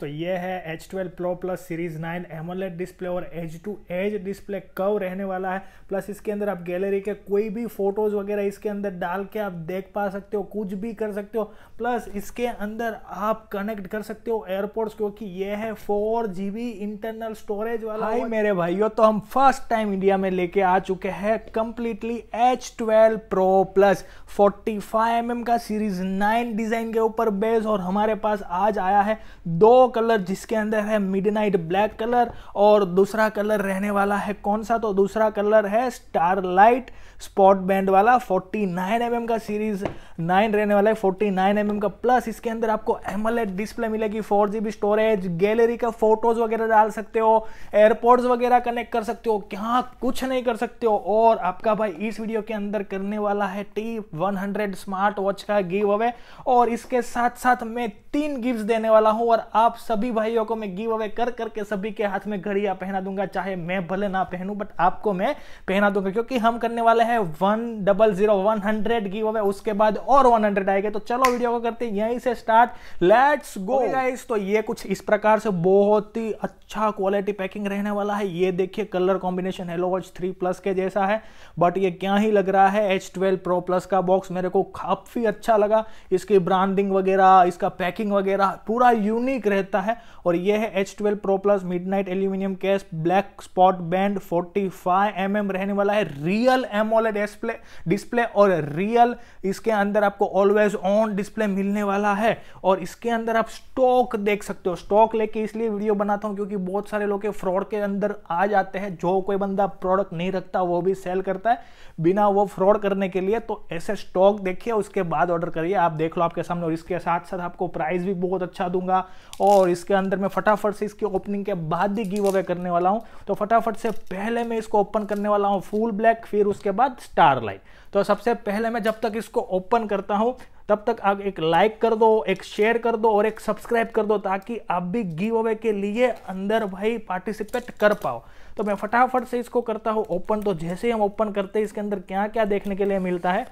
तो ये है H twelve pro plus series nine AMOLED display और edge to edge display curve रहने वाला है प्लस इसके अंदर आप गैलरी के कोई भी फोटोज वगैरह इसके अंदर डाल के आप देख पा सकते हो कुछ भी कर सकते हो प्लस इसके अंदर आप कनेक्ट कर सकते हो एयरपोर्ट्स क्योंकि ये है फोर जी इंटरनल स्टोरेज वाला हाई मेरे भाइयों तो हम फर्स्ट टाइम इंडिया में लेके आ चुके हैं completely H twelve pro plus forty five M M का सीरीज नाइन डिजाइन के ऊपर बेस और हमारे पास आज आया है दो कलर जिसके अंदर है मिडनाइट ब्लैक कलर और दूसरा कलर रहने वाला है कौन सा तो दूसरा कलर है स्टारलाइट स्पॉट बैंड वाला 49 नाइन mm का सीरीज 9 रहने वाला है 49 नाइन mm का प्लस इसके अंदर आपको एमोलेड डिस्प्ले मिलेगी फोर जी स्टोरेज गैलरी का फोटोज वगैरह डाल सकते हो एयरपोर्ट्स वगैरह कनेक्ट कर सकते हो क्या कुछ नहीं कर सकते हो और आपका भाई इस वीडियो के अंदर करने वाला है टी वन स्मार्ट वॉच का गिव अवे और इसके साथ साथ मैं तीन गिफ्ट देने वाला हूं और आप सभी भाइयों को मैं गिव अवे कर करके सभी के हाथ में घड़िया पहना दूंगा चाहे मैं भले ना पहनूं बट आपको मैं पहना दूंगा क्योंकि हम करने वाले है one double zero one hundred give away उसके बाद और वन हंड्रेड आएगा तो चलो वीडियो को करते हैं यहीं से स्टार्ट लेट्स गो गाइस तो ये कुछ इस प्रकार से बहुत ही अच्छा क्वालिटी पैकिंग रहने वाला है ये देखिए colour combination hello watch three plus के जैसा है बट ये क्या ही लग रहा है एच ट्वेल्व प्रो प्लस का बॉक्स मेरे को काफ़ी अच्छा लगा इसकी ब्रांडिंग वगैरह इसका पैकिंग वगैरह पूरा यूनिक रहता है और ये है H twelve pro plus mid night aluminium case black sport band forty five M रहने वाला है रियल एमो एमोलेड डिस्प्ले डिस्प्ले और रियल इसके अंदर आपको ऑलवेज ऑन डिस्प्ले मिलने वाला है और इसके अंदर आप स्टॉक देख सकते हो स्टॉक लेके इसलिए वीडियो बनाता हूँ क्योंकि बहुत सारे लोग फ्रॉड के अंदर आ जाते हैं जो कोई बंदा प्रोडक्ट नहीं रखता वो भी सेल करता है बिना वो फ्रॉड करने के लिए तो ऐसे स्टॉक देखिए उसके बाद ऑर्डर करिए आप देख लो आपके सामने और इसके साथ साथ आपको प्राइस भी बहुत अच्छा दूंगा और इसके अंदर मैं फटाफट से इसकी ओपनिंग के बाद ही गिव अवे करने वाला हूँ तो फटाफट से पहले मैं इसको ओपन करने वाला हूँ फुल ब्लैक फिर उसके बाद बाद स्टार लाइक तो सबसे पहले मैं जब तक इसको ओपन करता हूँ तब तक आप एक लाइक कर दो एक शेयर कर दो और एक सब्सक्राइब कर दो ताकि आप भी गिव अवे के लिए अंदर भाई पार्टिसिपेट कर पाओ तो मैं फटाफट से इसको करता हूँ ओपन तो जैसे ही हम ओपन करते हैं इसके अंदर क्या क्या देखने के लिए मिलता है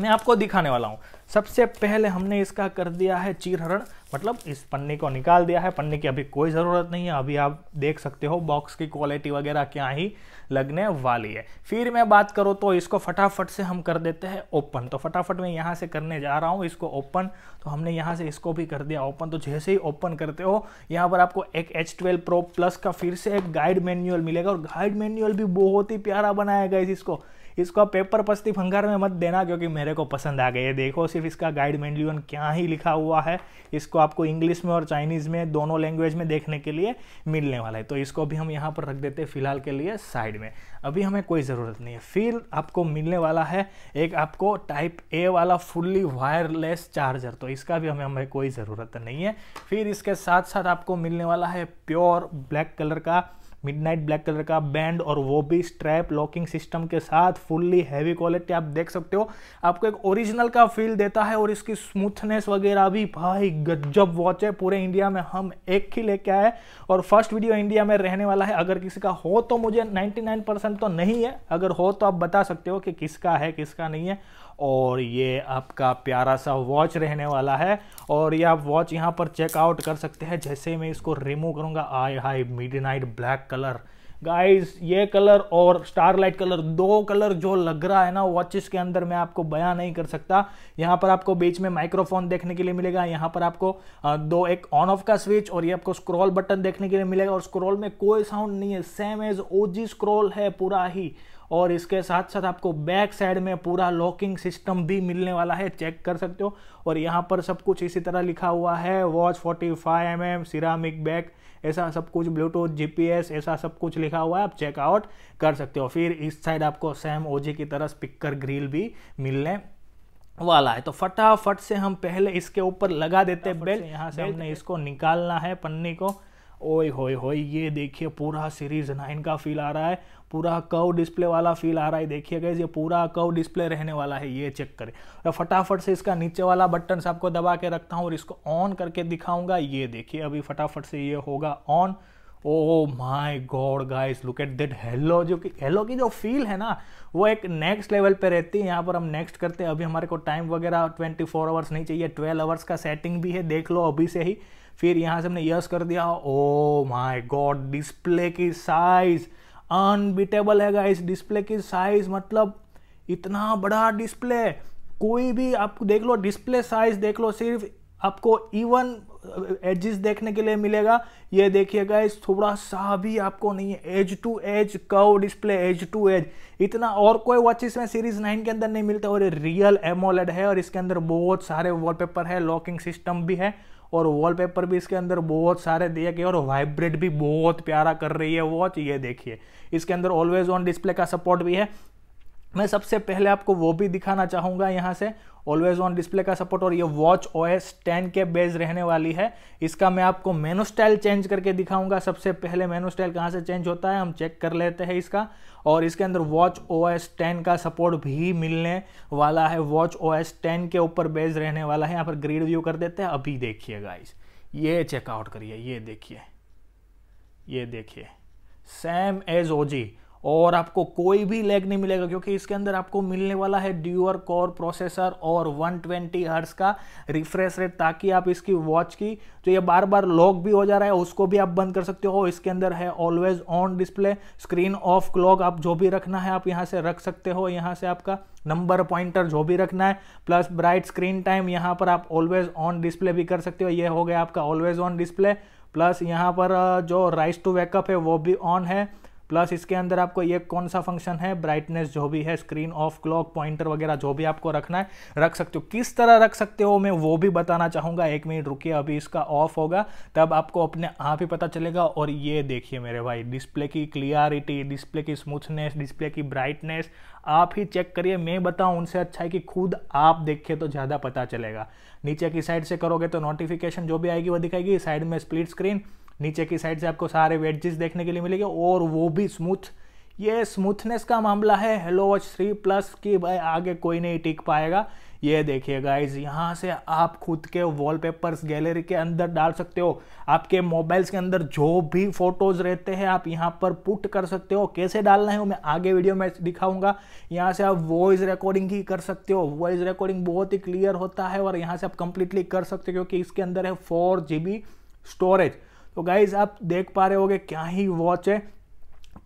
मैं आपको दिखाने वाला हूँ सबसे पहले हमने इसका कर दिया है चीरहरण मतलब इस पन्ने को निकाल दिया है पन्ने की अभी कोई ज़रूरत नहीं है अभी आप देख सकते हो बॉक्स की क्वालिटी वगैरह क्या ही लगने वाली है फिर मैं बात करूँ तो इसको फटाफट से हम कर देते हैं ओपन तो फटाफट मैं यहाँ से करने जा रहा हूँ इसको ओपन तो हमने यहाँ से इसको भी कर दिया ओपन तो जैसे ही ओपन करते हो यहाँ पर आपको एक एच ट्वेल्व प्रो प्लस का फिर से एक गाइड मैन्यूअल मिलेगा और गाइड मैन्यूअल भी बहुत ही प्यारा बनाया गया इसको इसको पेपर पस्ती भंगार में मत देना क्योंकि मेरे को पसंद आ गई है देखो सिर्फ इसका गाइड मेन्यून क्या ही लिखा हुआ है इसको आपको इंग्लिश में और चाइनीज़ में दोनों लैंग्वेज में देखने के लिए मिलने वाला है तो इसको भी हम यहाँ पर रख देते हैं फिलहाल के लिए साइड में अभी हमें कोई ज़रूरत नहीं है फिर आपको मिलने वाला है एक आपको टाइप ए वाला फुल्ली वायरलेस चार्जर तो इसका भी हमें हमें कोई ज़रूरत नहीं है फिर इसके साथ साथ आपको मिलने वाला है प्योर ब्लैक कलर का मिडनाइट ब्लैक कलर का बैंड और वो भी स्ट्रैप लॉकिंग सिस्टम के साथ फुल्ली हैवी क्वालिटी आप देख सकते हो आपको एक ओरिजिनल का फील देता है और इसकी स्मूथनेस वगैरह भी भाई गजब वॉच है पूरे इंडिया में हम एक ही लेके आए और फर्स्ट वीडियो इंडिया में रहने वाला है अगर किसी का हो तो मुझे नाइन्टी तो नहीं है अगर हो तो आप बता सकते हो कि किसका है किसका नहीं है और ये आपका प्यारा सा वॉच रहने वाला है और ये आप वॉच यहाँ पर चेकआउट कर सकते हैं जैसे मैं इसको रिमूव करूँगा आई हाई mid night black colour guys ये कलर और स्टारलाइट कलर दो कलर जो लग रहा है ना वॉचेस के अंदर मैं आपको बयां नहीं कर सकता यहाँ पर आपको बीच में माइक्रोफोन देखने के लिए मिलेगा यहाँ पर आपको दो एक ऑन ऑफ का स्विच और ये आपको स्क्रॉल बटन देखने के लिए मिलेगा और स्क्रॉल में कोई साउंड नहीं है सेम एज ओजी स्क्रॉल है पूरा ही और इसके साथ साथ आपको बैक साइड में पूरा लॉकिंग सिस्टम भी मिलने वाला है चेक कर सकते हो और यहाँ पर सब कुछ इसी तरह लिखा हुआ है watch forty five M ceramic back ऐसा सब कुछ ब्लूटूथ जीपीएस ऐसा सब कुछ लिखा हुआ है आप चेकआउट कर सकते हो फिर इस साइड आपको सैम ओजी की तरह स्पीकर ग्रिल भी मिलने वाला है तो फटाफट से हम पहले इसके ऊपर लगा देते हैं बेल्ट यहाँ से हमने इसको निकालना है पन्नी को ओए होए होए ये देखिए पूरा सीरीज़ नाइन का फील आ रहा है पूरा कव डिस्प्ले वाला फील आ रहा है देखिए गए ये पूरा कव डिस्प्ले रहने वाला है ये चेक करें और तो फटाफट से इसका नीचे वाला बटन आपको दबा के रखता हूँ और इसको ऑन करके दिखाऊंगा ये देखिए अभी फटाफट से ये होगा on oh my God guys look at that hello जो कि हेलो की जो फील है ना वो एक नेक्स्ट लेवल पे रहती है यहाँ पर हम नेक्स्ट करते हैं अभी हमारे को टाइम वगैरह 24 फोर आवर्स नहीं चाहिए 12 आवर्स का सेटिंग भी है देख लो अभी से ही फिर यहाँ से हमने यस कर दिया ओ माय गॉड डिस्प्ले की साइज अनबिटेबल है गाइस डिस्प्ले की साइज मतलब इतना बड़ा डिस्प्ले कोई भी आप देख लो डिस्प्ले साइज देख लो सिर्फ आपको इवन एजिस uh, देखने के लिए मिलेगा ये देखिए गाइस थोड़ा सा भी आपको नहीं है edge to edge curve display edge to edge इतना और कोई वॉच में सीरीज नाइन के अंदर नहीं मिलता और ये रियल एमोलेड है और इसके अंदर बहुत सारे वॉलपेपर है लॉकिंग सिस्टम भी है और वॉलपेपर भी इसके अंदर बहुत सारे दिए गए और वाइब्रेट भी बहुत प्यारा कर रही है वॉच ये देखिए इसके अंदर ऑलवेज ऑन डिस्प्ले का सपोर्ट भी है मैं सबसे पहले आपको वो भी दिखाना चाहूँगा यहाँ से ऑलवेज ऑन डिस्प्ले का सपोर्ट और ये वॉच ओ एस टेन के बेस रहने वाली है इसका मैं आपको मेनू स्टाइल चेंज करके दिखाऊंगा सबसे पहले मेनू स्टाइल कहाँ से चेंज होता है हम चेक कर लेते हैं इसका और इसके अंदर वॉच ओ एस टेन का सपोर्ट भी मिलने वाला है वॉच ओ एस टेन के ऊपर बेस रहने वाला है यहाँ पर ग्रीड व्यू कर देते हैं अभी देखिए गाइज ये चेकआउट करिए ये देखिए ये देखिए सेम एज ओ जी और आपको कोई भी लैग नहीं मिलेगा क्योंकि इसके अंदर आपको मिलने वाला है ड्यूअर कोर प्रोसेसर और 120 ट्वेंटी का रिफ्रेश रेट ताकि आप इसकी वॉच की जो ये बार बार लॉक भी हो जा रहा है उसको भी आप बंद कर सकते हो इसके अंदर है always on display screen off clock आप जो भी रखना है आप यहाँ से रख सकते हो यहाँ से आपका नंबर पॉइंटर जो भी रखना है प्लस ब्राइट स्क्रीन टाइम यहाँ पर आप ऑलवेज ऑन डिस्प्ले भी कर सकते हो ये हो गया आपका ऑलवेज ऑन डिस्प्ले प्लस यहाँ पर जो राइस टू वेकअप है वो भी ऑन है प्लस इसके अंदर आपको ये कौन सा फंक्शन है ब्राइटनेस जो भी है स्क्रीन ऑफ क्लॉक पॉइंटर वगैरह जो भी आपको रखना है रख सकते हो किस तरह रख सकते हो मैं वो भी बताना चाहूँगा एक मिनट रुकिए अभी इसका ऑफ होगा तब आपको अपने आप ही पता चलेगा और ये देखिए मेरे भाई डिस्प्ले की क्लियरिटी डिस्प्ले की स्मूथनेस डिस्प्ले की ब्राइटनेस आप ही चेक करिए मैं बताऊँ उनसे अच्छा है कि खुद आप देखिए तो ज़्यादा पता चलेगा नीचे की साइड से करोगे तो नोटिफिकेशन जो भी आएगी वो दिखाएगी साइड में स्प्लिट स्क्रीन नीचे की साइड से आपको सारे वेडजेस देखने के लिए मिलेंगे और वो भी स्मूथ ये स्मूथनेस का मामला है हेलो वॉच थ्री प्लस की भाई आगे कोई नहीं टिक पाएगा ये देखिए गाइज यहाँ से आप खुद के वॉलपेपर्स गैलरी के अंदर डाल सकते हो आपके मोबाइल्स के अंदर जो भी फोटोज़ रहते हैं आप यहाँ पर पुट कर सकते हो कैसे डालना है वो मैं आगे वीडियो में दिखाऊंगा यहाँ से आप वॉइस रिकॉर्डिंग ही कर सकते हो वॉइस रिकॉर्डिंग बहुत ही क्लियर होता है और यहाँ से आप कंप्लीटली कर सकते हो क्योंकि इसके अंदर है फोर स्टोरेज तो गाइज आप देख पा रहे हो क्या ही वॉच है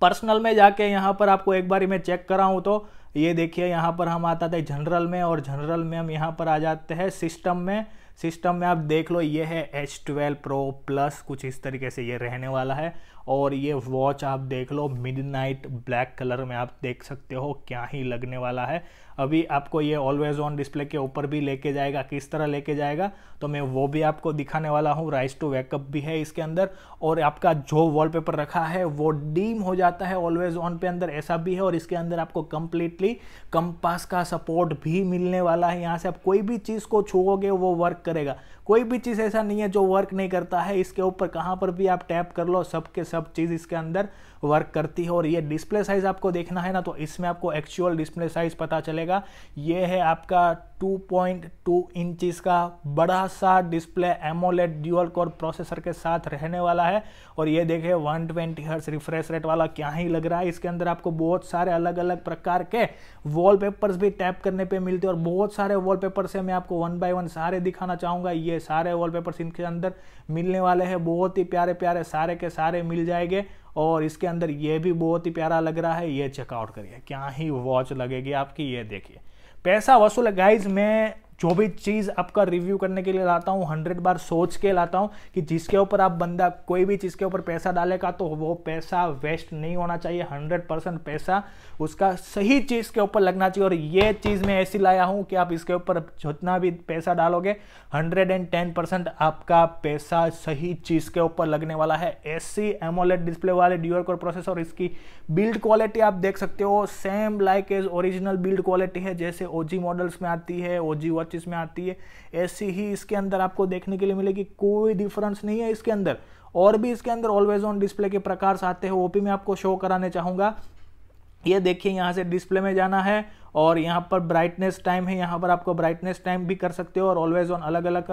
पर्सनल में जाके यहाँ पर आपको एक बार मैं चेक कराऊँ तो ये देखिए यहाँ पर हम आता था जनरल में और जनरल में हम यहाँ पर आ जाते हैं सिस्टम में सिस्टम में आप देख लो ये है H12 Pro Plus कुछ इस तरीके से ये रहने वाला है और ये वॉच आप देख लो मिडनाइट ब्लैक कलर में आप देख सकते हो क्या ही लगने वाला है अभी आपको ये ऑलवेज ऑन डिस्प्ले के ऊपर भी लेके जाएगा किस तरह लेके जाएगा तो मैं वो भी आपको दिखाने वाला हूँ राइस टू वेकअप भी है इसके अंदर और आपका जो वॉलपेपर रखा है वो डीम हो जाता है ऑलवेज ऑन पे अंदर ऐसा भी है और इसके अंदर आपको कंप्लीटली कंपास का सपोर्ट भी मिलने वाला है यहाँ से आप कोई भी चीज़ को छूओगे वो वर्क करेगा कोई भी चीज़ ऐसा नहीं है जो वर्क नहीं करता है इसके ऊपर कहाँ पर भी आप टैप कर लो सब के सब चीज़ इसके अंदर वर्क करती है और ये डिस्प्ले साइज़ आपको देखना है ना तो इसमें आपको एक्चुअल डिस्प्ले साइज़ पता चलेगा ये है आपका 2.2 इंचेस का बड़ा सा display AMOLED dual core processor के साथ रहने वाला है और ये देखे 120 ट्वेंटी हर्स रिफ्रेश रेट वाला क्या ही लग रहा है इसके अंदर आपको बहुत सारे अलग अलग प्रकार के वॉलपेपर्स भी टैप करने पे मिलते हैं और बहुत सारे पेपर से मैं आपको वन बाय वन सारे दिखाना चाहूँगा ये सारे वॉलपेपर्स इनके अंदर मिलने वाले हैं बहुत ही प्यारे प्यारे सारे के सारे मिल जाएंगे और इसके अंदर ये भी बहुत ही प्यारा लग रहा है ये चेकआउट करिए क्या ही वॉच लगेगी आपकी ये देखिए पैसा वसूल गाइज मैं जो भी चीज़ आपका रिव्यू करने के लिए लाता हूँ हंड्रेड बार सोच के लाता हूँ कि जिसके ऊपर आप बंदा कोई भी चीज़ के ऊपर पैसा डालेगा तो वो पैसा वेस्ट नहीं होना चाहिए हंड्रेड परसेंट पैसा उसका सही चीज़ के ऊपर लगना चाहिए और ये चीज़ मैं ऐसी लाया हूँ कि आप इसके ऊपर जितना भी पैसा डालोगे हंड्रेड एंड टेन परसेंट आपका पैसा सही चीज़ के ऊपर लगने वाला है ऐसी एमोलेट डिस्प्ले वाले ड्यूअर कोर प्रोसेसर इसकी बिल्ड क्वालिटी आप देख सकते हो same like as original build quality है जैसे ओजी मॉडल्स में आती है ओजी वॉच में आती है ऐसी ही इसके अंदर आपको देखने के लिए मिलेगी कोई डिफरेंस नहीं है इसके अंदर और भी इसके अंदर ऑलवेज ऑन डिस्प्ले के प्रकार आते हैं वो भी मैं आपको शो कराने चाहूँगा ये देखिए यहाँ से डिस्प्ले में जाना है और यहाँ पर ब्राइटनेस टाइम है यहाँ पर आपको ब्राइटनेस टाइम भी कर सकते हो और ऑलवेज ऑन अलग अलग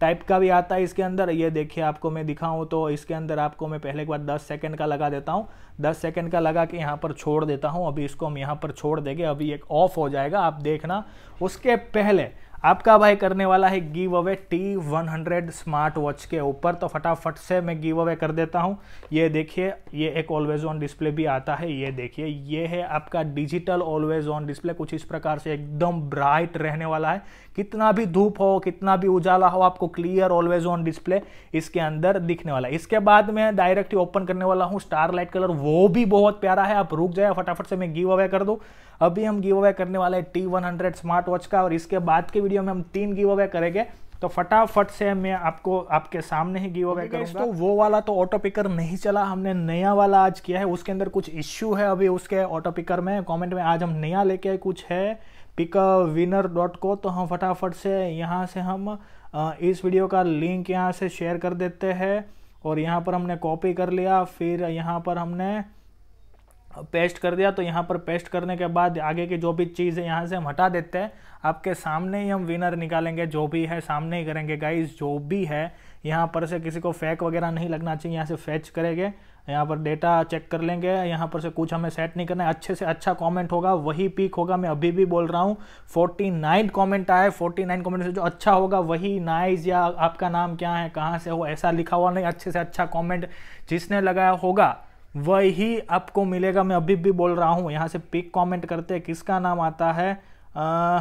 टाइप का भी आता है इसके अंदर ये देखिए आपको मैं दिखाऊं तो इसके अंदर आपको मैं पहले एक बार 10 सेकंड का लगा देता हूं 10 सेकंड का लगा के यहाँ पर छोड़ देता हूं अभी इसको हम यहाँ पर छोड़ देंगे अभी एक ऑफ हो जाएगा आप देखना उसके पहले आपका भाई करने वाला है give away T one hundred smart watch के ऊपर तो फटाफट से मैं गिव अवे कर देता हूं ये देखिए ये एक ऑलवेज ऑन डिस्प्ले भी आता है ये देखिए ये है आपका डिजिटल ऑलवेज ऑन डिस्प्ले कुछ इस प्रकार से एकदम ब्राइट रहने वाला है कितना भी धूप हो कितना भी उजाला हो आपको क्लियर ऑलवेज ऑन डिस्प्ले इसके अंदर दिखने वाला है इसके बाद मैं डायरेक्ट ओपन करने वाला हूँ स्टार लाइट कलर वो भी बहुत प्यारा है आप रुक जाए फटाफट से मैं गिव अवे कर दूँ अभी हम गिव अवे करने वाले हैं T one hundred smart watch का और इसके बाद के वीडियो में हम तीन गिव अवे करेंगे तो फटाफट से मैं आपको आपके सामने ही गिव अवे करूंगा तो वो वाला तो ऑटो पिकर नहीं चला हमने नया वाला आज किया है उसके अंदर कुछ इश्यू है अभी उसके ऑटो पिकर में कॉमेंट में आज हम नया लेके आए कुछ है पिक विनर डॉट को तो हम फटाफट से यहाँ से हम इस वीडियो का लिंक यहाँ से शेयर कर देते हैं और यहाँ पर हमने कॉपी कर लिया फिर यहाँ पर हमने पेस्ट कर दिया तो यहाँ पर पेस्ट करने के बाद आगे की जो भी चीज़ है यहाँ से हम हटा देते हैं आपके सामने ही हम विनर निकालेंगे जो भी है सामने ही करेंगे गाइस जो भी है यहाँ पर से किसी को फेक वगैरह नहीं लगना चाहिए यहाँ से फैच करेंगे यहाँ पर डेटा चेक कर लेंगे यहाँ पर से कुछ हमें सेट नहीं करना है अच्छे से अच्छा कमेंट होगा वही पीक होगा मैं अभी भी बोल रहा हूँ 49 कमेंट आए 49 कमेंट से जो अच्छा होगा वही नाइज या आपका नाम क्या है कहाँ से हो ऐसा लिखा हुआ नहीं अच्छे से अच्छा कॉमेंट जिसने लगाया होगा वही आपको मिलेगा मैं अभी भी बोल रहा हूँ यहाँ से पिक कमेंट करते हैं किसका नाम आता है आ,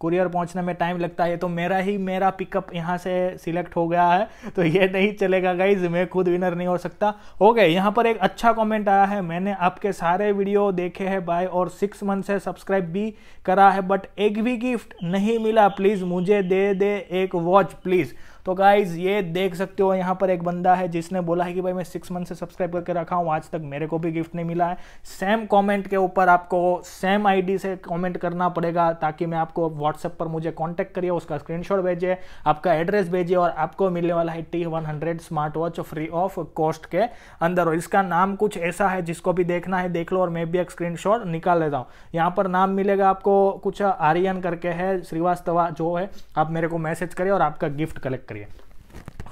कुरियर पहुँचने में टाइम लगता है तो मेरा ही मेरा पिकअप यहाँ से सिलेक्ट हो गया है तो ये नहीं चलेगा गाइज मैं खुद विनर नहीं हो सकता हो गए यहाँ पर एक अच्छा कमेंट आया है मैंने आपके सारे वीडियो देखे हैं बाय और सिक्स मंथ से सब्सक्राइब भी करा है बट एक भी गिफ्ट नहीं मिला प्लीज़ मुझे दे दे एक वॉच प्लीज़ तो गाइज ये देख सकते हो यहाँ पर एक बंदा है जिसने बोला है कि भाई मैं सिक्स मंथ से सब्सक्राइब करके रखा हूँ आज तक मेरे को भी गिफ्ट नहीं मिला है सेम कमेंट के ऊपर आपको सेम आईडी से कमेंट करना पड़ेगा ताकि मैं आपको व्हाट्सएप पर मुझे कांटेक्ट करिए उसका स्क्रीनशॉट भेजिए आपका एड्रेस भेजिए और आपको मिलने वाला है T one hundred smart watch free of cost के अंदर और इसका नाम कुछ ऐसा है जिसको भी देखना है देख लो और मैं भी एक स्क्रीन निकाल लेता हूँ यहाँ पर नाम मिलेगा आपको कुछ आर्यन करके है श्रीवास्तवा जो है आप मेरे को मैसेज करिए और आपका गिफ्ट कलेक्ट करिए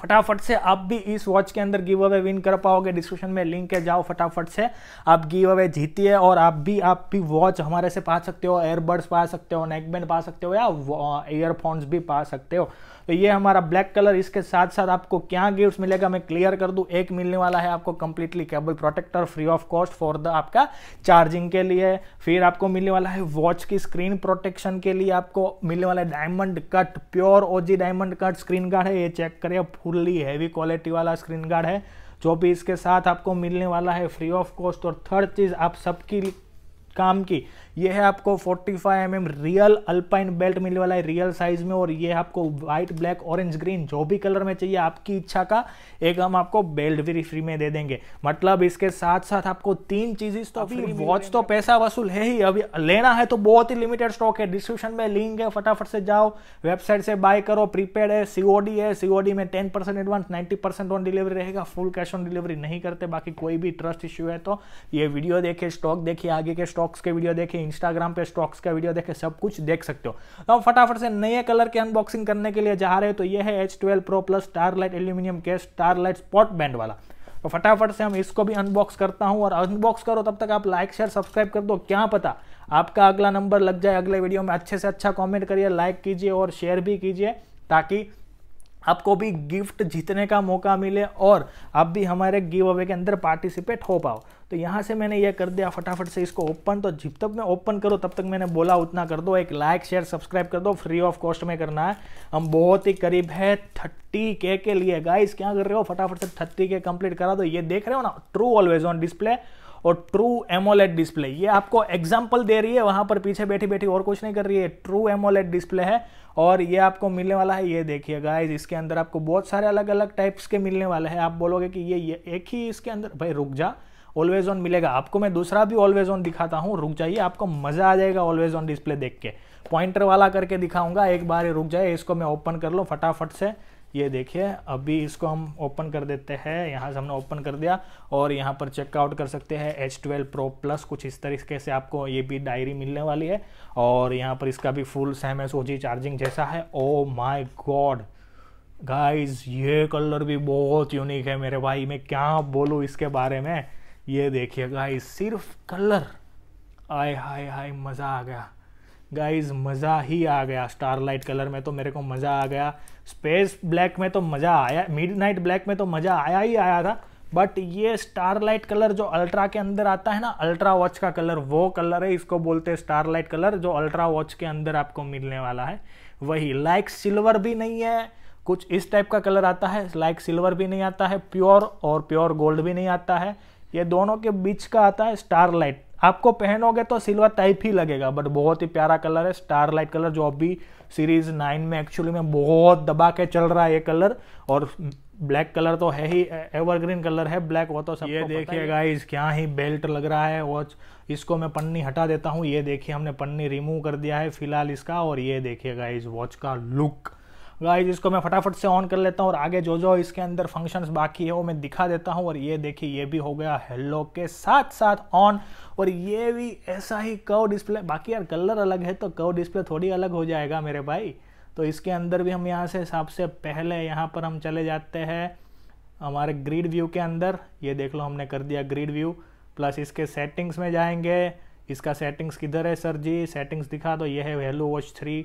फटाफट से आप भी इस वॉच के अंदर गिव अवे विन कर पाओगे डिस्क्रिप्शन में लिंक है जाओ फटाफट से आप गिव अवे जीतिए और आप भी आप भी वॉच हमारे से पा सकते हो एयरबड्स पा सकते हो नेकबैंड पा सकते हो या ईयरफोन्स भी पा सकते हो तो ये हमारा ब्लैक कलर इसके साथ साथ आपको क्या गिफ्ट मिलेगा मैं क्लियर कर दूँ एक मिलने वाला है आपको completely cable protector free of cost for the आपका चार्जिंग के लिए फिर आपको मिलने वाला है वॉच की स्क्रीन प्रोटेक्शन के लिए आपको मिलने वाला है diamond cut pure OG diamond cut screen guard है ये चेक करिए फुल फुल्ली हैवी क्वालिटी वाला स्क्रीन गार्ड है जो भी इसके साथ आपको मिलने वाला है फ्री ऑफ कॉस्ट और थर्ड चीज़ आप सबकी काम की ये है आपको 45 five mm real alpine belt मिलने वाला है रियल साइज में और ये आपको व्हाइट ब्लैक ऑरेंज ग्रीन जो भी कलर में चाहिए आपकी इच्छा का एक हम आपको बेल्ट भी फ्री में दे देंगे मतलब इसके साथ साथ आपको तीन चीजें तो अभी वॉच तो पैसा वसूल है ही अभी लेना है तो बहुत ही लिमिटेड स्टॉक है डिस्क्रिप्शन में लिंक है फटाफट से जाओ वेबसाइट से बाय करो प्रीपेड है सीओडी है सीओडी में ten percent advance ninety percent on delivery रहेगा फुल कैश ऑन डिलीवरी नहीं करते बाकी कोई भी ट्रस्ट इश्यू है तो ये वीडियो देखे स्टॉक देखिए आगे के स्टॉक्स के वीडियो देखें इंस्टाग्राम पे स्टॉक्स का वीडियो देखे सब कुछ देख सकते हो तो अब फटाफट से नए कलर के अनबॉक्सिंग करने के लिए जा रहे हो तो ये है H twelve pro plus starlight aluminium के स्टारलाइट स्पॉट बैंड वाला तो फटाफट से हम इसको भी अनबॉक्स करता हूँ और अनबॉक्स करो तब तक आप लाइक शेयर सब्सक्राइब कर दो क्या पता आपका अगला नंबर लग जाए अगले वीडियो में अच्छे से अच्छा कॉमेंट करिए लाइक कीजिए और शेयर भी कीजिए ताकि आपको भी गिफ्ट जीतने का मौका मिले और आप भी हमारे गिव अवे के अंदर पार्टिसिपेट हो पाओ तो यहाँ से मैंने ये कर दिया फटाफट से इसको ओपन तो जब तक मैं ओपन करो तब तक मैंने बोला उतना कर दो एक लाइक शेयर सब्सक्राइब कर दो फ्री ऑफ कॉस्ट में करना है हम बहुत ही करीब है थर्टी के के लिए गाइस क्या कर रहे हो फटाफट से थर्टी के कंप्लीट करा दो ये देख रहे हो ना ट्रू ऑलवेज ऑन डिस्प्ले और ट्रू एमोलेट डिस्प्ले ये आपको एग्जाम्पल दे रही है वहां पर पीछे बैठी बैठी और कुछ नहीं कर रही है ट्रू एमोलेट डिस्प्ले है और ये आपको मिलने वाला है ये देखिए गाइज इसके अंदर आपको बहुत सारे अलग अलग टाइप्स के मिलने वाले हैं आप बोलोगे कि ये, ये एक ही इसके अंदर भाई रुक जा ऑलवेज ऑन मिलेगा आपको मैं दूसरा भी ऑलवेज ऑन दिखाता हूँ रुक जाइए आपको मज़ा आ जाएगा ऑलवेज ऑन डिस्प्ले देख के पॉइंटर वाला करके दिखाऊंगा एक बार रुक जाए इसको मैं ओपन कर लो फटाफट से ये देखिए अभी इसको हम ओपन कर देते हैं यहाँ से हमने ओपन कर दिया और यहाँ पर चेकआउट कर सकते हैं एच ट्वेल्व प्रो प्लस कुछ इस तरीके से आपको ये भी डायरी मिलने वाली है और यहाँ पर इसका भी फुल सेम एस चार्जिंग जैसा है ओ माई गॉड गाइस ये कलर भी बहुत यूनिक है मेरे भाई मैं क्या बोलूँ इसके बारे में ये देखिए गाइज सिर्फ कलर आय हाय हाय मज़ा आ गया गाइज मज़ा ही आ गया स्टारलाइट कलर में तो मेरे को मज़ा आ गया स्पेस ब्लैक में तो मज़ा आया मिडनाइट ब्लैक में तो मज़ा आया ही आया था बट ये स्टारलाइट कलर जो अल्ट्रा के अंदर आता है ना अल्ट्रा वॉच का कलर वो कलर है इसको बोलते हैं स्टारलाइट कलर जो अल्ट्रा वॉच के अंदर आपको मिलने वाला है वही लाइक सिल्वर भी नहीं है कुछ इस टाइप का कलर आता है लाइक सिल्वर भी नहीं आता है प्योर और प्योर गोल्ड भी नहीं आता है ये दोनों के बीच का आता है स्टार लाइट आपको पहनोगे तो सिल्वर टाइप ही लगेगा बट बहुत ही प्यारा कलर है स्टार लाइट कलर जो अभी सीरीज नाइन में एक्चुअली में बहुत दबा के चल रहा है ये कलर और ब्लैक कलर तो है ही एवरग्रीन कलर है ब्लैक वो तो सब ये देखिए गाइस क्या ही बेल्ट लग रहा है वॉच इसको मैं पन्नी हटा देता हूँ ये देखिए हमने पन्नी रिमूव कर दिया है फिलहाल इसका और ये देखिए गाइज वॉच का लुक गाइज इसको मैं फटाफट से ऑन कर लेता हूँ और आगे जो जो इसके अंदर फंक्शंस बाकी है वो मैं दिखा देता हूँ और ये देखिए ये भी हो गया हेलो के साथ साथ ऑन और ये भी ऐसा ही कव डिस्प्ले बाकी यार कलर अलग है तो कव डिस्प्ले थोड़ी अलग हो जाएगा मेरे भाई तो इसके अंदर भी हम यहाँ से सबसे पहले यहाँ पर हम चले जाते हैं हमारे ग्रिड व्यू के अंदर ये देख लो हमने कर दिया ग्रीड व्यू प्लस इसके सेटिंग्स में जाएंगे इसका सेटिंग्स किधर है सर जी सेटिंग्स दिखा तो ये है वेलो वॉच थ्री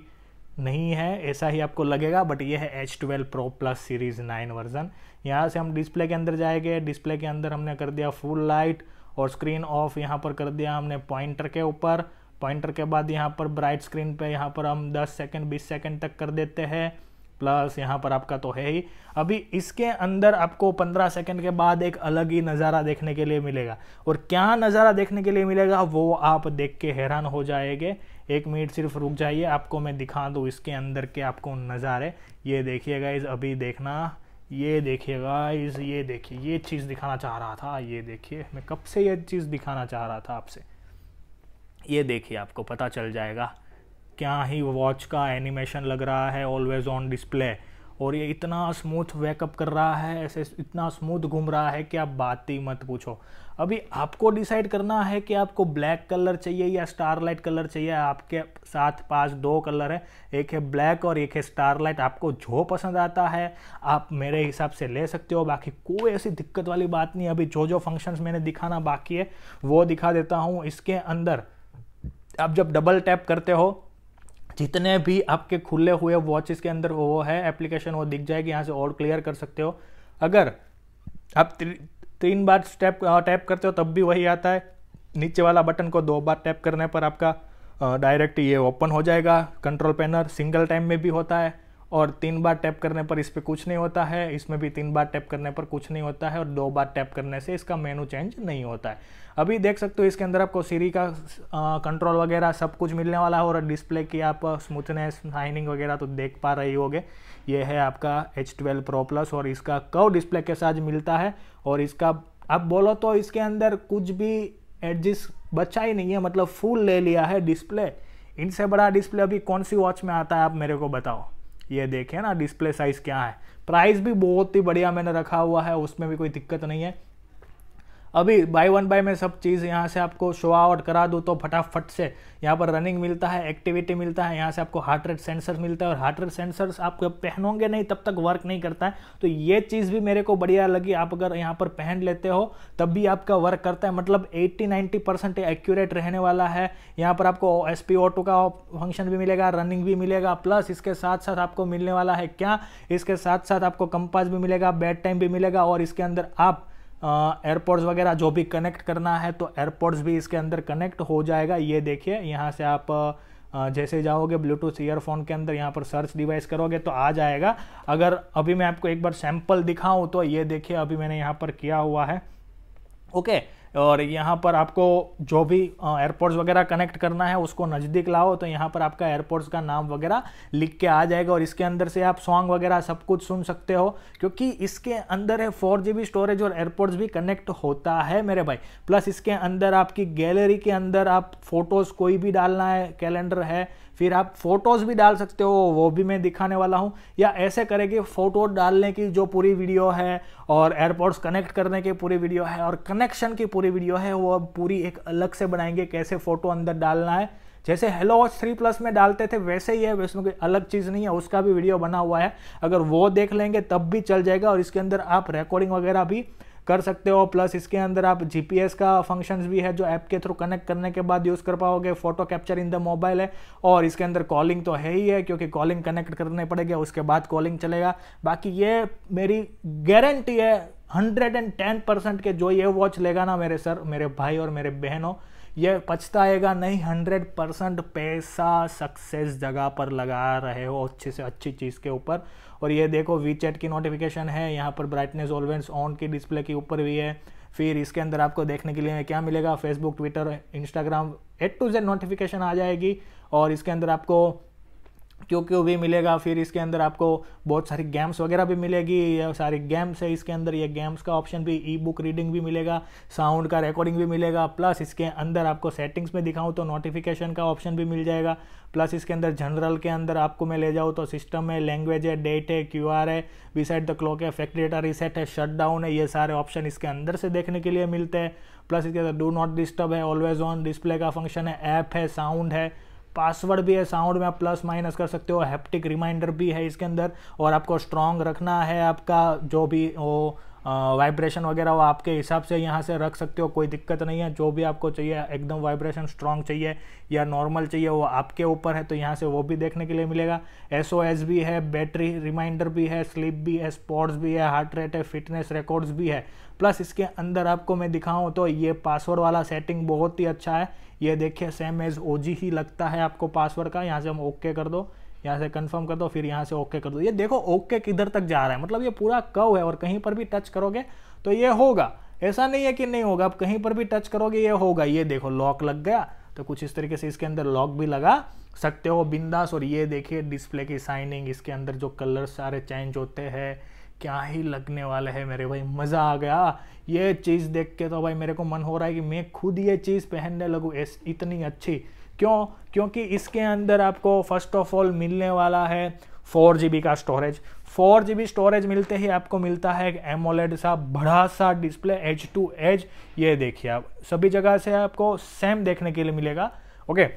नहीं है ऐसा ही आपको लगेगा बट ये है H twelve pro plus series nine version यहाँ से हम डिस्प्ले के अंदर जाएंगे डिस्प्ले के अंदर हमने कर दिया फुल लाइट और स्क्रीन ऑफ यहाँ पर कर दिया हमने पॉइंटर के ऊपर पॉइंटर के बाद यहाँ पर ब्राइट स्क्रीन पे यहाँ पर हम 10 सेकंड 20 सेकंड तक कर देते हैं प्लस यहाँ पर आपका तो है ही अभी इसके अंदर आपको 15 सेकंड के बाद एक अलग ही नज़ारा देखने के लिए मिलेगा और क्या नज़ारा देखने के लिए मिलेगा वो आप देख के हैरान हो जाएंगे एक मिनट सिर्फ रुक जाइए आपको मैं दिखा दूँ इसके अंदर के आपको नज़ारे ये देखिएगा इस अभी देखना ये देखिएगा इस ये देखिए ये चीज़ दिखाना चाह रहा था ये देखिए मैं कब से ये चीज़ दिखाना चाह रहा था आपसे ये देखिए आपको पता चल जाएगा क्या ही वॉच का एनिमेशन लग रहा है ऑलवेज ऑन डिस्प्ले और ये इतना स्मूथ वेकअप कर रहा है ऐसे इतना स्मूथ घूम रहा है कि आप बात ही मत पूछो अभी आपको डिसाइड करना है कि आपको ब्लैक कलर चाहिए या स्टारलाइट कलर चाहिए आपके साथ पास दो कलर है एक है ब्लैक और एक है स्टारलाइट आपको जो पसंद आता है आप मेरे हिसाब से ले सकते हो बाकी कोई ऐसी दिक्कत वाली बात नहीं अभी जो जो फंक्शंस मैंने दिखाना बाकी है वो दिखा देता हूँ इसके अंदर आप जब डबल टैप करते हो जितने भी आपके खुले हुए वॉचेस के अंदर वो है एप्लीकेशन वो दिख जाएगी यहाँ से और क्लियर कर सकते हो अगर आप तीन बार टैप टैप करते हो तब भी वही आता है नीचे वाला बटन को दो बार टैप करने पर आपका डायरेक्ट ये ओपन हो जाएगा कंट्रोल पैनल सिंगल टाइम में भी होता है और तीन बार टैप करने पर इस पर कुछ नहीं होता है इसमें भी तीन बार टैप करने पर कुछ नहीं होता है और दो बार टैप करने से इसका मेनू चेंज नहीं होता है अभी देख सकते हो इसके अंदर आपको सीरी का कंट्रोल वगैरह सब कुछ मिलने वाला है और डिस्प्ले की आप स्मूथनेस शाइनिंग वगैरह तो देख पा रही होगे ये है आपका एच ट्वेल्व प्रो प्लस और इसका कव डिस्प्ले के साथ मिलता है और इसका आप बोलो तो इसके अंदर कुछ भी एडजस्ट बचा ही नहीं है मतलब फुल ले लिया है डिस्प्ले इनसे बड़ा डिस्प्ले अभी कौन सी वॉच में आता है आप मेरे को बताओ ये देखें ना डिस्प्ले साइज़ क्या है प्राइस भी बहुत ही बढ़िया मैंने रखा हुआ है उसमें भी कोई दिक्कत नहीं है अभी बाय वन बाय में सब चीज़ यहाँ से आपको शो आउट करा दूँ तो फटाफट से यहाँ पर रनिंग मिलता है एक्टिविटी मिलता है यहाँ से आपको हार्ट रेट सेंसर मिलता है और हार्ट रेट सेंसर्स आप पहनोगे नहीं तब तक वर्क नहीं करता है तो ये चीज़ भी मेरे को बढ़िया लगी आप अगर यहाँ पर पहन लेते हो तब भी आपका वर्क करता है मतलब एट्टी नाइन्टी परसेंट एक्यूरेट रहने वाला है यहाँ पर आपको एस पी का फंक्शन भी मिलेगा रनिंग भी मिलेगा प्लस इसके साथ साथ आपको मिलने वाला है क्या इसके साथ साथ आपको कंपास भी मिलेगा बैड टाइम भी मिलेगा और इसके अंदर आप एयरपोर्ट्स वगैरह जो भी कनेक्ट करना है तो एयरपोर्ट्स भी इसके अंदर कनेक्ट हो जाएगा ये देखिए यहाँ से आप जैसे जाओगे ब्लूटूथ ईयरफोन के अंदर यहाँ पर सर्च डिवाइस करोगे तो आ जाएगा अगर अभी मैं आपको एक बार सैम्पल दिखाऊँ तो ये देखिए अभी मैंने यहाँ पर किया हुआ है ओके okay. और यहाँ पर आपको जो भी एयरपोर्ट्स वगैरह कनेक्ट करना है उसको नज़दीक लाओ तो यहाँ पर आपका एयरपोर्ट्स का नाम वगैरह लिख के आ जाएगा और इसके अंदर से आप सॉन्ग वगैरह सब कुछ सुन सकते हो क्योंकि इसके अंदर है फोर स्टोरेज और एयरपोर्ट्स भी कनेक्ट होता है मेरे भाई प्लस इसके अंदर आपकी गैलरी के अंदर आप फोटोज़ कोई भी डालना है कैलेंडर है फिर आप फोटोज़ भी डाल सकते हो वो भी मैं दिखाने वाला हूँ या ऐसे करें कि फ़ोटो डालने की जो पूरी वीडियो है और एयरपोर्ट्स कनेक्ट करने की पूरी वीडियो है और कनेक्शन की पूरी वीडियो है वो अब पूरी एक अलग से बनाएंगे कैसे फ़ोटो अंदर डालना है जैसे हेलो वॉच थ्री प्लस में डालते थे वैसे ही है में कोई अलग चीज़ नहीं है उसका भी वीडियो बना हुआ है अगर वो देख लेंगे तब भी चल जाएगा और इसके अंदर आप रिकॉर्डिंग वगैरह भी कर सकते हो प्लस इसके अंदर आप जीपीएस का फंक्शंस भी है जो ऐप के थ्रू कनेक्ट करने के बाद यूज़ कर पाओगे photo capture in the mobile है और इसके अंदर कॉलिंग तो है ही है क्योंकि कॉलिंग कनेक्ट करने पड़ेगा उसके बाद कॉलिंग चलेगा बाकी ये मेरी गारंटी है हंड्रेड एंड टेन परसेंट के जो ये वॉच लेगा ना मेरे सर मेरे भाई और मेरे बहनों ये पछताएगा नहीं हंड्रेड परसेंट पैसा सक्सेस जगह पर लगा रहे हो अच्छे से अच्छी चीज़ के ऊपर और ये देखो वी की नोटिफिकेशन है यहाँ पर ब्राइटनेस ऑलवेंस ऑन की डिस्प्ले के ऊपर भी है फिर इसके अंदर आपको देखने के लिए क्या मिलेगा Facebook Twitter Instagram A to Z notification आ जाएगी और इसके अंदर आपको क्यों क्यों भी मिलेगा फिर इसके अंदर आपको बहुत सारी गेम्स वगैरह भी मिलेगी ये सारी गेम्स है इसके अंदर ये गेम्स का ऑप्शन भी ई बुक रीडिंग भी मिलेगा साउंड का रिकॉर्डिंग भी मिलेगा प्लस इसके अंदर आपको सेटिंग्स में दिखाऊँ तो नोटिफिकेशन का ऑप्शन भी मिल जाएगा प्लस इसके अंदर जनरल के अंदर आपको मैं ले जाऊँ तो सिस्टम है लैंग्वेज है डेट है क्यू आर है बीसाइड द क्लॉक है फैक्ट्री डेटा रिसेट है शट डाउन है ये सारे ऑप्शन इसके अंदर से देखने के लिए मिलते हैं प्लस इसके अंदर डू नॉट डिस्टर्ब है ऑलवेज ऑन डिस्प्ले का फंक्शन है ऐप है साउंड है पासवर्ड भी है साउंड में आप प्लस माइनस कर सकते हो हैप्टिक रिमाइंडर भी है इसके अंदर और आपको स्ट्रॉन्ग रखना है आपका जो भी वो वाइब्रेशन वगैरह वो आपके हिसाब से यहाँ से रख सकते हो कोई दिक्कत नहीं है जो भी आपको चाहिए एकदम वाइब्रेशन स्ट्रॉन्ग चाहिए या नॉर्मल चाहिए वो आपके ऊपर है तो यहाँ से वो भी देखने के लिए मिलेगा एस भी है बैटरी रिमाइंडर भी है स्लीप भी है स्पॉट्स भी है हार्ट रेट है फिटनेस रिकॉर्ड्स भी है प्लस इसके अंदर आपको मैं दिखाऊँ तो ये पासवर्ड वाला सेटिंग बहुत ही अच्छा है ये देखिए सेम एज ओ ही लगता है आपको पासवर्ड का यहाँ से हम ओके कर दो यहाँ से कंफर्म कर दो फिर यहाँ से ओके कर दो ये देखो ओके किधर तक जा रहा है मतलब ये पूरा कव है और कहीं पर भी टच करोगे तो ये होगा ऐसा नहीं है कि नहीं होगा आप कहीं पर भी टच करोगे ये होगा ये देखो लॉक लग गया तो कुछ इस तरीके से इसके अंदर लॉक भी लगा सकते हो बिंदास और ये देखिए डिस्प्ले की साइनिंग इसके अंदर जो कलर सारे चेंज होते हैं क्या ही लगने वाले हैं मेरे भाई मज़ा आ गया ये चीज़ देख के तो भाई मेरे को मन हो रहा है कि मैं खुद ये चीज़ पहनने लगूँ इतनी अच्छी क्यों क्योंकि इसके अंदर आपको फर्स्ट ऑफ ऑल मिलने वाला है फोर जी का स्टोरेज फोर जी स्टोरेज मिलते ही आपको मिलता है एमोलेड सा बड़ा सा डिस्प्ले एच टू एच ये देखिए आप सभी जगह से आपको सेम देखने के लिए मिलेगा ओके okay.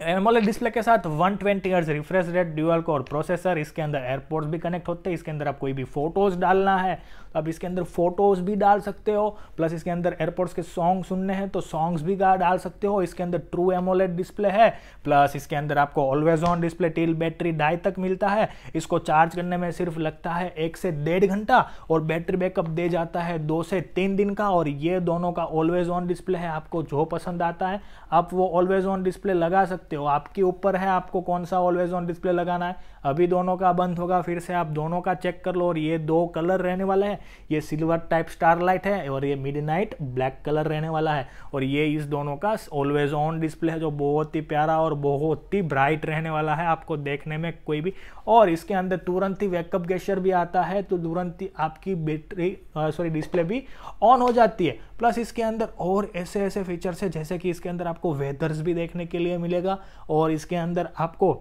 एमोलेड डिस्प्ले के साथ 120 twenty refresh rate dual core processor इसके अंदर एयरपोर्ट्स भी कनेक्ट होते हैं इसके अंदर आप कोई भी फोटोज डालना है तो आप इसके अंदर फोटोज भी डाल सकते हो प्लस इसके अंदर एयरपोर्ट्स के सॉन्ग सुनने हैं तो सॉन्ग्स भी डाल सकते हो इसके अंदर ट्रू एमोलेड डिस्प्ले है प्लस इसके अंदर आपको always on display till battery ढाई तक मिलता है इसको चार्ज करने में सिर्फ लगता है एक से डेढ़ घंटा और बैटरी बैकअप दे जाता है दो से तीन दिन का और ये दोनों का ऑलवेज ऑन डिस्प्ले है आपको जो पसंद आता है आप वो ऑलवेज ऑन डिस्प्ले लगा सकते सकते हो आपके ऊपर है आपको कौन सा ऑलवेज ऑन डिस्प्ले लगाना है अभी दोनों का बंद होगा फिर से आप दोनों का चेक कर लो और ये दो कलर रहने वाला है ये सिल्वर टाइप स्टार लाइट है और ये मिड नाइट ब्लैक कलर रहने वाला है और ये इस दोनों का ऑलवेज ऑन डिस्प्ले है जो बहुत ही प्यारा और बहुत ही ब्राइट रहने वाला है आपको देखने में कोई भी और इसके अंदर तुरंत ही वेकअप गेशर भी आता है तो तुरंत ही आपकी बैटरी सॉरी डिस्प्ले भी ऑन हो जाती है प्लस इसके अंदर और ऐसे ऐसे फीचर्स है जैसे कि इसके अंदर आपको वेदर्स भी देखने के लिए मिलेगा और इसके अंदर आपको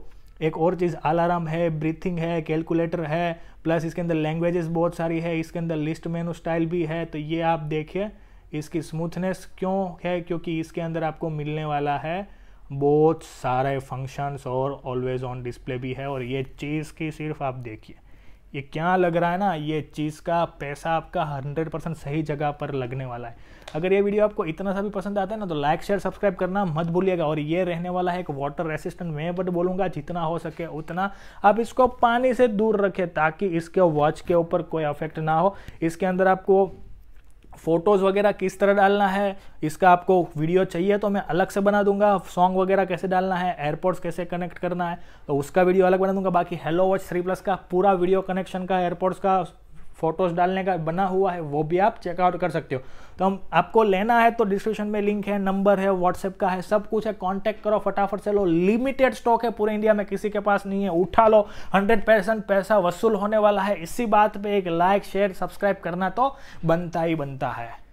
एक और चीज़ अलार्म है ब्रीथिंग है कैलकुलेटर है प्लस इसके अंदर लैंग्वेजेस बहुत सारी है इसके अंदर लिस्ट मेनू स्टाइल भी है तो ये आप देखिए इसकी स्मूथनेस क्यों है क्योंकि इसके अंदर आपको मिलने वाला है बहुत सारे फंक्शंस और ऑलवेज ऑन डिस्प्ले भी है और ये चीज़ की सिर्फ आप देखिए ये क्या लग रहा है ना ये चीज़ का पैसा आपका हंड्रेड परसेंट सही जगह पर लगने वाला है अगर ये वीडियो आपको इतना सा भी पसंद आता है ना तो लाइक शेयर सब्सक्राइब करना मत भूलिएगा और ये रहने वाला है एक वाटर रेसिस्टेंट मैं बट बोलूँगा जितना हो सके उतना आप इसको पानी से दूर रखें ताकि इसके वॉच के ऊपर कोई अफेक्ट ना हो इसके अंदर आपको फ़ोटोज़ वगैरह किस तरह डालना है इसका आपको वीडियो चाहिए तो मैं अलग से बना दूंगा सॉन्ग वगैरह कैसे डालना है एयरपोर्ट्स कैसे कनेक्ट करना है तो उसका वीडियो अलग बना दूंगा बाकी हेलो वॉच थ्री प्लस का पूरा वीडियो कनेक्शन का एयरपोर्ट्स का फोटोज डालने का बना हुआ है वो भी आप चेकआउट कर सकते हो तो हम आपको लेना है तो डिस्क्रिप्शन में लिंक है नंबर है व्हाट्सएप का है सब कुछ है कॉन्टैक्ट करो फटाफट से लो लिमिटेड स्टॉक है पूरे इंडिया में किसी के पास नहीं है उठा लो हंड्रेड परसेंट पैसा वसूल होने वाला है इसी बात पर एक लाइक शेयर सब्सक्राइब करना तो बनता ही बनता है